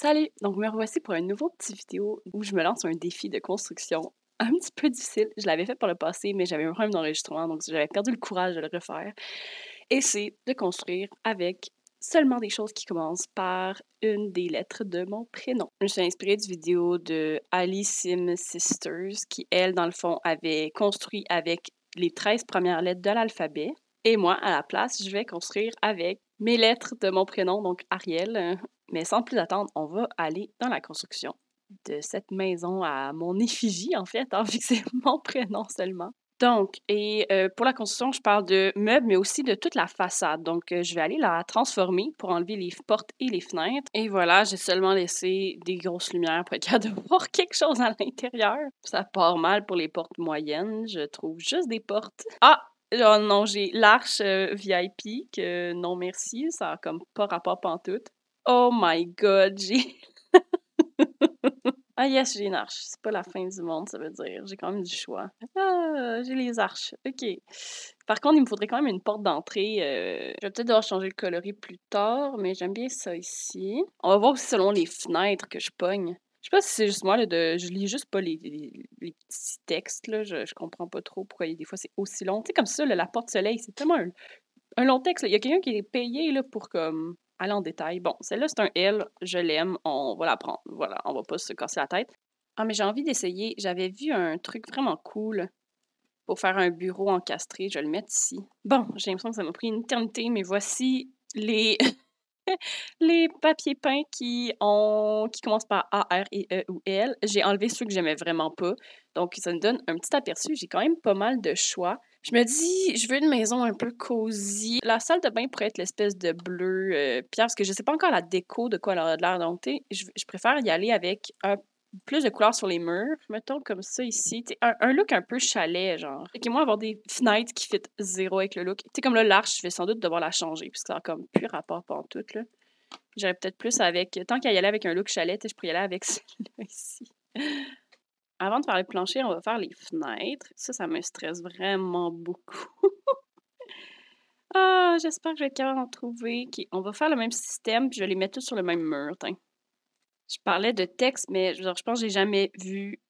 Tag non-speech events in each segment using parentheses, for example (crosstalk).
Salut! Donc me revoici pour une nouveau petit vidéo où je me lance un défi de construction (laughs) un petit peu difficile. Je l'avais fait pour le passé, mais j'avais un problème d'enregistrement, donc j'avais perdu le courage de le refaire. Et c'est de construire avec seulement des choses qui commencent par une des lettres de mon prénom. Je me suis inspirée du vidéo de Ali Sim Sisters, qui, elle, dans le fond, avait construit avec les 13 premières lettres de l'alphabet. Et moi, à la place, je vais construire avec mes lettres de mon prénom, donc Ariel. Euh, mais sans plus attendre, on va aller dans la construction de cette maison à mon effigie, en fait, hein, (laughs) c'est mon prénom seulement. Donc, et euh, pour la construction, je parle de meubles, mais aussi de toute la façade. Donc, euh, je vais aller la transformer pour enlever les portes et les fenêtres. Et voilà, j'ai seulement laissé des grosses lumières pour être ait de (laughs) voir quelque chose à l'intérieur. Ça part mal pour les portes moyennes. Je trouve juste des portes. Ah! Genre, non, j'ai l'arche euh, VIP, que non merci, ça a comme pas rapport tout. Oh my god, j'ai. (laughs) ah yes, j'ai une arche. C'est pas la fin du monde, ça veut dire. J'ai quand même du choix. Ah, j'ai les arches. OK. Par contre, il me faudrait quand même une porte d'entrée. Euh, je vais peut-être devoir changer le coloris plus tard, mais j'aime bien ça ici. On va voir selon les fenêtres que je pogne. Je sais pas si c'est juste moi, là, de... je lis juste pas les, les, petits textes, Je, ne comprends pas trop pourquoi des fois c'est aussi long. Tu sais, comme ça, la porte-soleil, c'est tellement un, long texte. Il y a quelqu'un qui est payé là, pour comme aller en détail. Bon, celle-là, c'est un L, je l'aime, on va la prendre. Voilà, on va pas se casser la tête. Ah, mais j'ai envie d'essayer. J'avais vu un truc vraiment cool pour faire un bureau encastré. Je vais le mettre ici. Bon, j'ai l'impression que ça m'a pris une éternité, mais voici les. (laughs) (laughs) les papiers peints qui, ont, qui commencent par A, R, E ou L. J'ai enlevé ceux que j'aimais vraiment pas. Donc, ça me donne un petit aperçu. J'ai quand même pas mal de choix. Je me dis, je veux une maison un peu cosy. La salle de bain pourrait être l'espèce de bleu euh, pierre, parce que je sais pas encore la déco de quoi elle a l'air. Donc, je, je préfère y aller avec un plus de couleurs sur les murs, mettons comme ça ici. un, un look un peu chalet, genre. Et moi, avoir des fenêtres qui fit zéro avec le look. Tu comme là, l'arche, je vais sans doute devoir la changer, puisque ça a comme plus rapport tout, là. J'aurais peut-être plus avec. Tant qu'à y aller avec un look chalet, je pourrais y aller avec (laughs) celui-là ici. Avant de faire les planchers, on va faire les fenêtres. Ça, ça me stresse vraiment beaucoup. (laughs) ah, j'espère que je vais être capable d'en trouver. On va faire le même système, puis je vais les mettre tous sur le même mur. tiens. Je parlais de texte, mais genre, je pense que j'ai jamais vu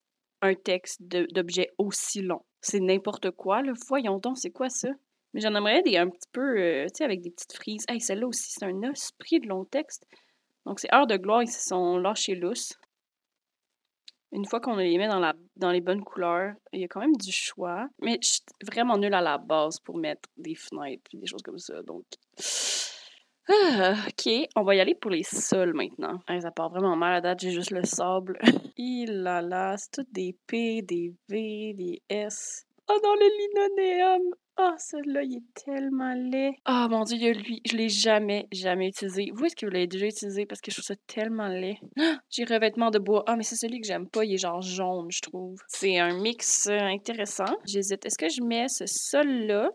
un texte d'objet aussi long. C'est n'importe quoi, le Voyons donc, c'est quoi ça? Mais j'en aimerais des un petit peu, euh, tu sais, avec des petites frises. Hey, celle-là aussi, c'est un esprit de long texte. Donc, c'est heure de gloire, ils se sont lâchés lousses. Une fois qu'on les met dans, la, dans les bonnes couleurs, il y a quand même du choix. Mais je suis vraiment nulle à la base pour mettre des fenêtres et des choses comme ça. Donc, ah, ok, on va y aller pour les sols maintenant. ça part vraiment mal à date, j'ai juste le sable. Il a là, c'est tout des P, des V, des S. Oh non, le linonéum! Ah, celui-là, il est tellement laid. Ah, mon dieu, il y a lui. Je l'ai jamais, jamais utilisé. Vous, est-ce que vous l'avez déjà utilisé? Parce que je trouve ça tellement laid. (gasps) Ah, j'ai revêtement de bois. Ah, mais c'est celui que j'aime pas. Il est genre jaune, je trouve. C'est un mix euh, intéressant. J'hésite. Est-ce que je mets ce sol-là?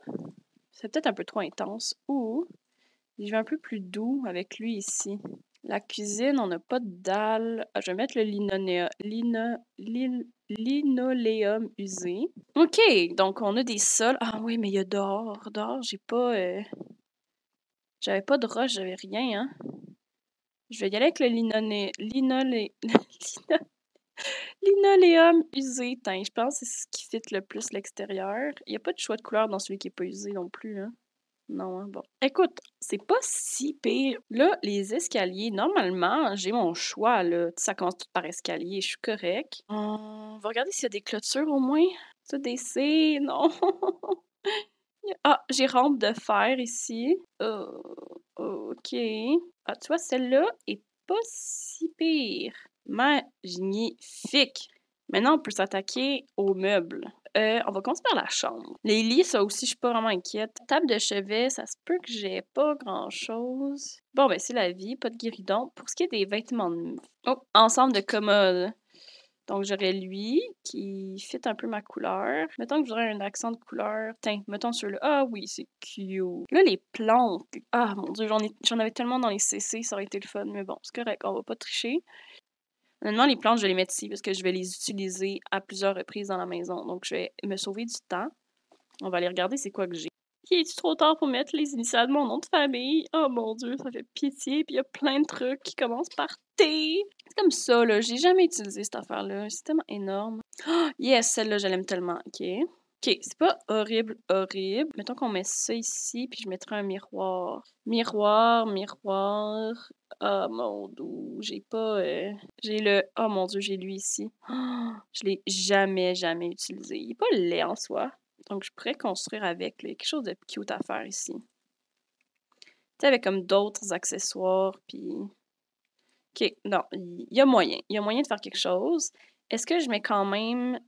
C'est peut-être un peu trop intense. Ou je vais un peu plus doux avec lui ici. La cuisine, on n'a pas de dalle. Ah, je vais mettre le linoleum linoléum usé. OK, donc on a des sols. Ah oui, mais il y a dehors. Dehors, j'ai pas... Euh, j'avais pas de roche, j'avais rien, hein. Je vais y aller avec le linoné, (laughs) linoléum usé. je pense que c'est ce qui fit le plus l'extérieur. Il n'y a pas de choix de couleur dans celui qui n'est pas usé non plus, hein. Non, hein, bon. Écoute, c'est pas si pire. Là, les escaliers, normalement, j'ai mon choix. Là. Ça commence par escalier, je suis correcte. On va regarder s'il y a des clôtures au moins. Ça, des C, non. (laughs) ah, j'ai rampe de fer ici. Oh, OK. Ah, tu vois, celle-là est pas si pire. Magnifique. Maintenant, on peut s'attaquer aux meubles. Euh, on va commencer par la chambre. Les lits, ça aussi, je suis pas vraiment inquiète. Table de chevet, ça se peut que j'ai pas grand-chose. Bon, ben, c'est la vie, pas de guéridon. Pour ce qui est des vêtements de... Oh, ensemble de commodes. Donc, j'aurais lui qui fit un peu ma couleur. Mettons que j'aurais un accent de couleur. Tiens, mettons sur le. Ah oui, c'est cute. Là, les plantes. Ah mon dieu, j'en, avais tellement dans les CC, ça aurait été le fun. Mais bon, c'est correct, on va pas tricher. Maintenant, les plantes, je vais les mettre ici parce que je vais les utiliser à plusieurs reprises dans la maison. Donc, je vais me sauver du temps. On va aller regarder c'est quoi que j'ai. Il est trop tard pour mettre les initiales de mon nom de famille? Oh mon dieu, ça fait pitié. Puis il y a plein de trucs qui commencent par T. C'est comme ça, là. J'ai jamais utilisé cette affaire-là. C'est tellement énorme. Oh, yes, celle-là, je l'aime tellement. OK. OK, c'est pas horrible, horrible. Mettons qu'on met ça ici, puis je mettrai un miroir. Miroir, miroir. Ah oh, mon dieu, j'ai pas. Euh, j'ai le. Oh mon dieu, j'ai lui ici. (gasps) je l'ai jamais, jamais utilisé. Il est pas laid en soi. Donc je pourrais construire avec là, quelque chose de cute à faire ici. Tu avec comme d'autres accessoires, puis. OK, non, il y a moyen. Il y a moyen de faire quelque chose. Est-ce que je mets quand même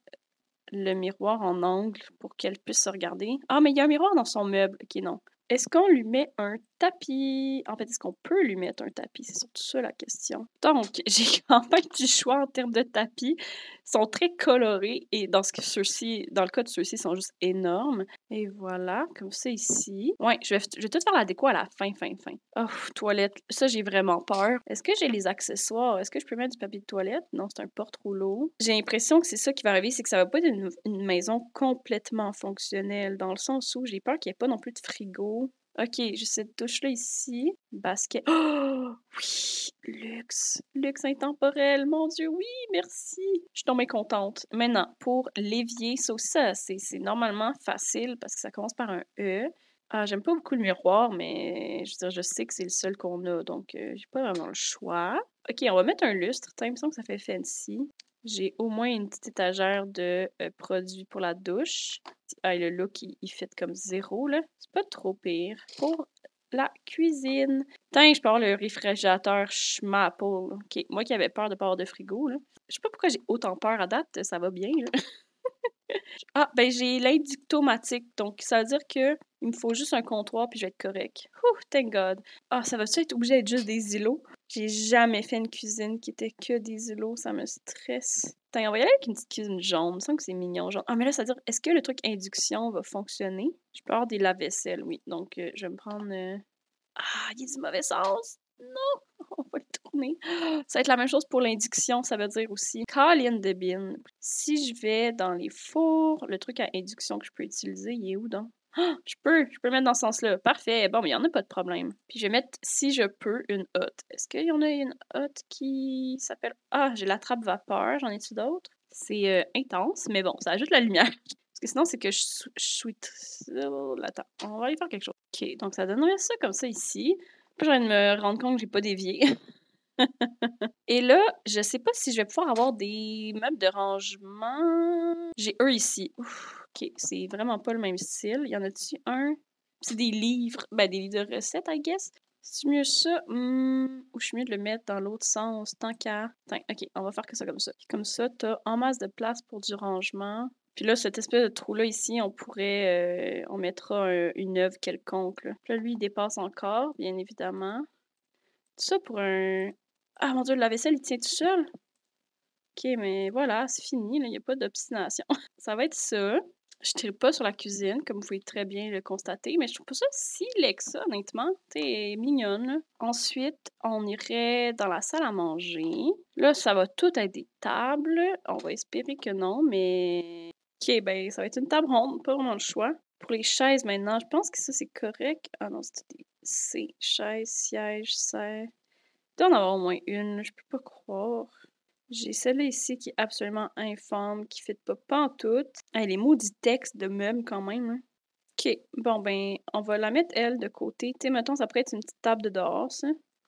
le miroir en angle pour qu'elle puisse se regarder. Ah, mais il y a un miroir dans son meuble. Ok, non. Est-ce qu'on lui met un tapis. En fait, est-ce qu'on peut lui mettre un tapis? C'est surtout ça la question. Donc, (laughs) j'ai quand même du choix en termes de tapis. Ils sont très colorés et dans, ce que ceux-ci, dans le cas de ceux-ci, ils sont juste énormes. Et voilà, comme ça ici. Ouais, je vais, je vais tout faire déco à la fin, fin, fin. Oh, toilette. Ça, j'ai vraiment peur. Est-ce que j'ai les accessoires? Est-ce que je peux mettre du papier de toilette? Non, c'est un porte-rouleau. J'ai l'impression que c'est ça qui va arriver, c'est que ça va pas être une, une maison complètement fonctionnelle dans le sens où j'ai peur qu'il n'y ait pas non plus de frigo. OK, j'ai cette touche-là ici. Basket. Oh! Oui! Luxe! Luxe intemporel! Mon Dieu, oui! Merci! Je suis tombée contente. Maintenant, pour l'évier, ça aussi, c'est normalement facile parce que ça commence par un E. Ah, j'aime pas beaucoup le miroir, mais je, dire, je sais que c'est le seul qu'on a, donc euh, j'ai pas vraiment le choix. Ok, on va mettre un lustre. T'as l'impression que ça fait fancy. J'ai au moins une petite étagère de euh, produits pour la douche. Ah, le look, il, fait comme zéro, là. C'est pas trop pire. Pour la cuisine. Tant je peux avoir le réfrigérateur Schmapple. OK, moi qui avais peur de pas avoir de frigo, là. Je sais pas pourquoi j'ai autant peur à date. Ça va bien, (laughs) ah, ben j'ai l'indictomatique Donc, ça veut dire que il me faut juste un comptoir puis je vais être correct. Oh, thank God. Ah, ça va-tu être obligé d'être juste des îlots? J'ai jamais fait une cuisine qui était que des îlots, ça me stresse. y aller avec une petite cuisine jaune, ça que c'est mignon genre. Ah, mais là, ça veut dire est-ce que le truc induction va fonctionner? Je peux avoir des lave-vaisselle, oui. Donc, euh, je vais me prendre. Euh, ah, il y a du mauvais sens! Non! (laughs) On va le tourner. (gasps) Ça va être la même chose pour l'induction, ça veut dire aussi. in de bin. Si je vais dans les fours, le truc à induction que je peux utiliser, il est où donc? Ah, je peux, je peux mettre dans ce sens-là. Parfait. Bon, mais il n'y en a pas de problème. Puis je vais mettre, si je peux, une hotte. Est-ce qu'il y en a une hotte qui s'appelle. Ah, j'ai la trappe vapeur. J'en ai-tu d'autres? C'est euh, intense, mais bon, ça ajoute la lumière. (laughs) Parce que sinon, c'est que je, suis. Attends, on va aller faire quelque chose. OK, donc ça donnerait ça comme ça ici. Puis je envie de me rendre compte que j'ai pas dévié. (laughs) Et là, je sais pas si je vais pouvoir avoir des meubles de rangement. J'ai eux ici. Ouf OK, c'est vraiment pas le même style. Il y en a-tu un? C'est des livres, ben des livres de recettes, I guess. C'est mieux ça? Hmm, ou je suis mieux de le mettre dans l'autre sens, tant qu'à... OK, on va faire que ça comme ça. Comme ça, t'as en masse de place pour du rangement. Puis là, cette espèce de trou-là ici, on pourrait... Euh, on mettra une œuvre quelconque. Là. lui, il dépasse encore, bien évidemment. Tout ça pour un... Ah, mon Dieu, la vaisselle, il tient tout seul? OK, mais voilà, c'est fini. Il n'y a pas d'obstination. (laughs) ça va être ça je ne pas sur la cuisine, comme vous pouvez très bien le constater, mais je trouve pas ça si laid que ça, honnêtement. T'es mignonne. Ensuite, on irait dans la salle à manger. Là, ça va tout être des tables. On va espérer que non, mais. Ok, ben, ça va être une table ronde, pas vraiment le choix. Pour les chaises maintenant, je pense que ça c'est correct. Ah non, c'est des C, chaises, sièges, serres. Il doit en avoir au moins une, je peux pas croire. J'ai celle-là ici qui est absolument informe, qui ne fit pas pantoute. Elle est maudit texte de même quand même. Hein. OK, bon ben, on va la mettre, elle, de côté. Tu sais, mettons, ça pourrait être une petite table de dehors,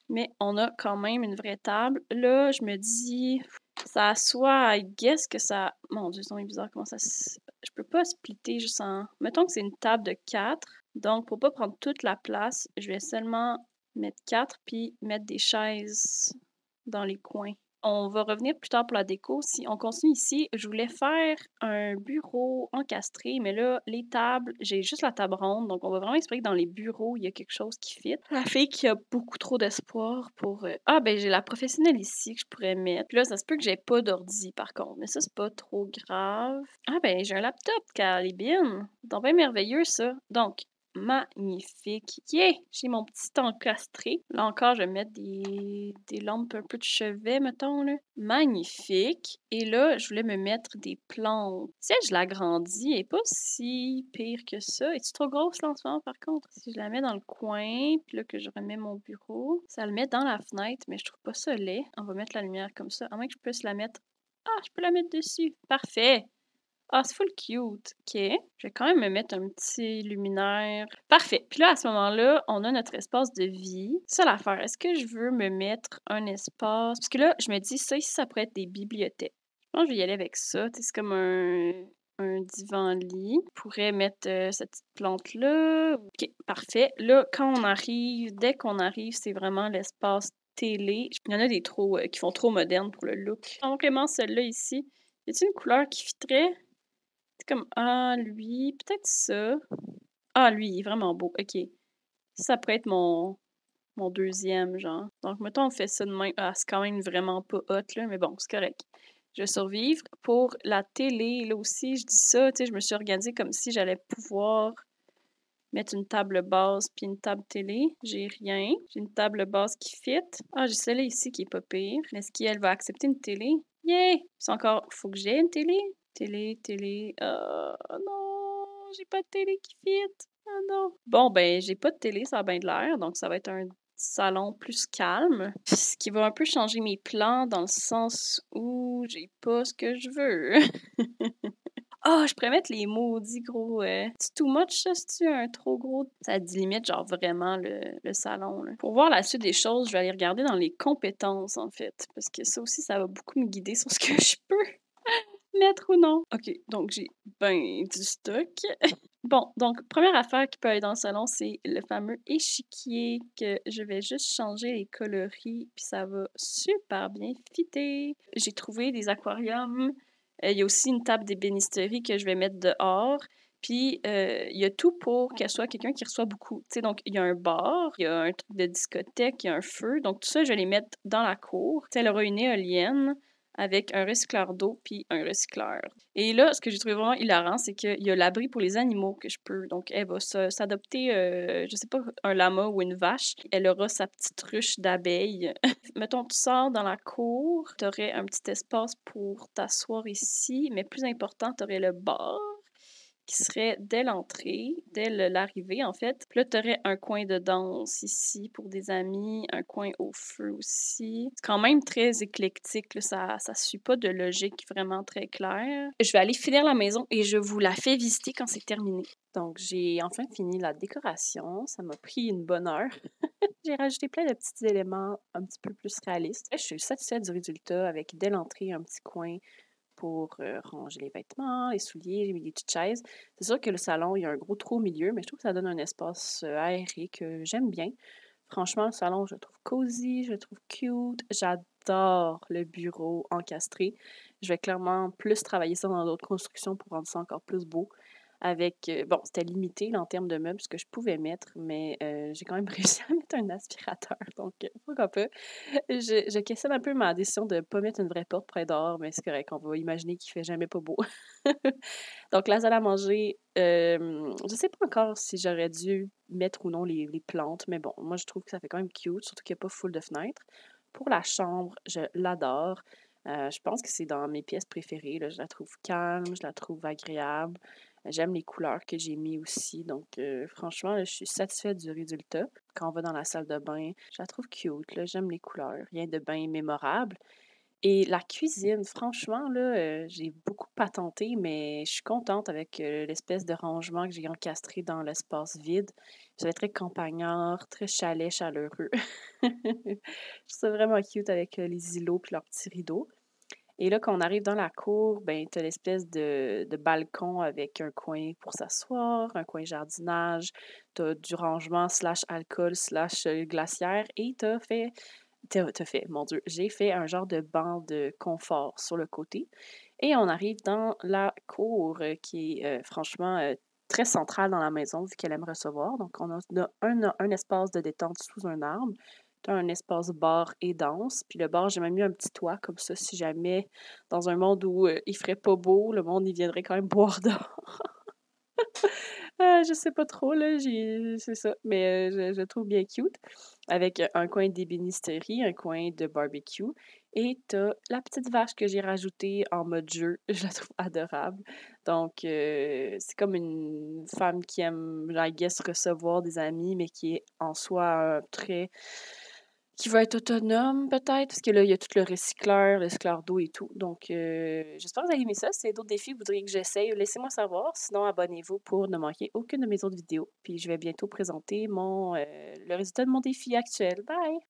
Mais on a quand même une vraie table. Là, je me dis, ça soit, guess que ça... Mon Dieu, c'est bizarre comment ça... Je peux pas splitter juste en... Mettons que c'est une table de 4. Donc, pour pas prendre toute la place, je vais seulement mettre 4 puis mettre des chaises dans les coins on va revenir plus tard pour la déco. Si on continue ici, je voulais faire un bureau encastré, mais là, les tables, j'ai juste la table ronde, donc on va vraiment espérer que dans les bureaux, il y a quelque chose qui fit. La fille qui a beaucoup trop d'espoir pour... Euh, ah, ben j'ai la professionnelle ici que je pourrais mettre. Puis Là, ça se peut que j'ai pas d'ordi, par contre, mais ça, c'est pas trop grave. Ah, ben j'ai un laptop, Calibine. Donc, bien merveilleux, ça. Donc, magnifique. Yeah! J'ai mon petit encastré. Là encore, je vais mettre des, lampes un peu de chevet, mettons. Là. Magnifique. Et là, je voulais me mettre des plantes. Si je l'agrandis, elle est pas si pire que ça. Est-ce trop grosse l'enfant par contre? Si je la mets dans le coin, puis là que je remets mon bureau, ça le met dans la fenêtre, mais je trouve pas ça laid. On va mettre la lumière comme ça, à moins que je puisse la mettre ah, je peux la mettre dessus. Parfait. Ah, c'est full cute. OK. Je vais quand même me mettre un petit luminaire. Parfait. Puis là, à ce moment-là, on a notre espace de vie. Ça, l'affaire. Est-ce que je veux me mettre un espace? Parce que là, je me dis, ça ici, ça pourrait être des bibliothèques. Je pense je vais y aller avec ça. C'est comme un, divan-lit. Je pourrais mettre euh, cette petite plante-là. OK, parfait. Là, quand on arrive, dès qu'on arrive, c'est vraiment l'espace télé. Il y en a des trop, euh, qui font trop moderne pour le look. Donc, vraiment, celle-là ici. Y a une couleur qui fitrait? comme, ah, lui, peut-être ça. Ah, lui, il est vraiment beau. OK. Ça pourrait être mon, mon deuxième, genre. Donc, mettons, on fait ça de Ah, c'est quand même vraiment pas hot, là, mais bon, c'est correct. Je vais survivre. Pour la télé, là aussi, je dis ça, tu sais, je me suis organisée comme si j'allais pouvoir mettre une table basse puis une table télé. J'ai rien. J'ai une table basse qui fit. Ah, j'ai celle-là ici qui est pas pire. est-ce qu'elle va accepter une télé? Yeah! C'est encore, faut que j'ai une télé. Télé, télé. Euh, oh non, j'ai pas de télé qui fit. Oh non. Bon, ben, j'ai pas de télé, ça a bien de l'air, donc ça va être un salon plus calme, ce qui va un peu changer mes plans dans le sens où j'ai pas ce que je veux. oh, (laughs) je pourrais mettre les maudits gros. Euh, c'est too much, ça, c'est-tu un trop gros? Ça délimite, genre, vraiment le, salon. Pour voir la suite des choses, je vais aller regarder dans les compétences, en fait. Parce que ça aussi, ça va beaucoup me guider sur ce que je peux mettre ou non. OK, donc j'ai ben du stock. (laughs) bon, donc, première affaire qui peut aller dans le salon, c'est le fameux échiquier que je vais juste changer les coloris, puis ça va super bien fitter. J'ai trouvé des aquariums. Euh, il y a aussi une table d'ébénisterie que je vais mettre dehors. Puis, euh, il y a tout pour qu'elle soit quelqu'un qui reçoit beaucoup. Tu sais, donc, il y a un bar, il y a un truc de discothèque, il y a un feu. Donc, tout ça, je vais les mettre dans la cour. Tu sais, elle aura une éolienne avec un recycleur d'eau puis un recycleur. Et là, ce que j'ai trouvé vraiment hilarant, c'est qu'il y a l'abri pour les animaux que je peux. Donc, elle va s'adopter, euh, je sais pas, un lama ou une vache. Elle aura sa petite ruche d'abeilles. (laughs) Mettons, tu sors dans la cour, tu un petit espace pour t'asseoir ici, mais plus important, tu aurais le bar qui serait dès l'entrée, dès l'arrivée, en fait. là, tu aurais un coin de danse ici pour des amis, un coin au feu aussi. C'est quand même très éclectique, ça, ça ne suit pas de logique vraiment très claire. Je vais aller finir la maison et je vous la fais visiter quand c'est terminé. Donc, j'ai enfin fini la décoration. Ça m'a pris une bonne heure. (laughs) j'ai rajouté plein de petits éléments un petit peu plus réalistes. Je suis satisfaite du résultat avec dès l'entrée un petit coin pour euh, ranger les vêtements, les souliers, j'ai mis des petites chaises. C'est sûr que le salon, il y a un gros trou au milieu, mais je trouve que ça donne un espace euh, aéré que j'aime bien. Franchement, le salon, je le trouve cosy, je le trouve cute. J'adore le bureau encastré. Je vais clairement plus travailler ça dans d'autres constructions pour rendre ça encore plus beau avec, bon, c'était limité en termes de meubles, ce que je pouvais mettre, mais j'ai quand même (laughs) réussi à mettre un aspirateur. Donc, pourquoi pas? Je, je questionne un peu ma décision de ne pas mettre une vraie porte près d'or, mais c'est correct, on va imaginer qu'il fait jamais pas beau. (laughs) Donc, la salle à manger, euh, je sais pas encore si j'aurais dû mettre ou non les, plantes, mais bon, moi je trouve que ça fait quand même cute, surtout qu'il n'y a pas full de fenêtres. Pour la chambre, je l'adore. je pense que c'est dans mes pièces préférées. Je la trouve calme, je la trouve agréable. J'aime les couleurs que j'ai mis aussi. Donc, euh, franchement, je suis satisfaite du résultat. Quand on va dans la salle de bain, je la trouve cute. J'aime les couleurs. Rien de bien mémorable. Et la cuisine, franchement, là, euh, j'ai beaucoup patenté, mais je suis contente avec euh, l'espèce de rangement que j'ai encastré dans l'espace vide. Ça être très campagnard, très chalet chaleureux. (laughs) je trouve ça vraiment cute avec les îlots et leurs petits rideaux. Et là, quand on arrive dans la cour, ben, tu as l'espèce de, de, balcon avec un coin pour s'asseoir, un coin jardinage, tu as du rangement slash alcool slash euh, glaciaire et tu as fait, fait, mon Dieu, j'ai fait un genre de banc de confort sur le côté. Et on arrive dans la cour euh, qui est euh, franchement très centrale dans la maison vu qu'elle aime recevoir. Donc, on a un, un espace de détente sous un arbre T'as un espace bar et danse. Puis le bar, j'ai même mis un petit toit comme ça, si jamais, dans un monde où il euh, il ferait pas beau, le monde, y viendrait quand même (laughs) boire dehors. euh, je sais pas trop, là, c'est ça. Mais euh, je, je, trouve bien cute. Avec euh, un coin d'ébénisterie, un coin de barbecue. Et t'as la petite vache que j'ai rajoutée en mode jeu. (laughs) Je la trouve adorable. Donc, c'est comme une femme qui aime, la guess, recevoir des amis, mais qui est en soi très qui va être autonome peut-être, parce que là, il y a tout le recycleur, le recycleur d'eau et tout. Donc, euh, j'espère que vous avez aimé ça. Si d'autres défis, vous voudriez que j'essaye, laissez-moi savoir. Sinon, abonnez-vous pour ne manquer aucune de mes autres vidéos. Puis, je vais bientôt présenter mon, euh, le résultat de mon défi actuel. Bye!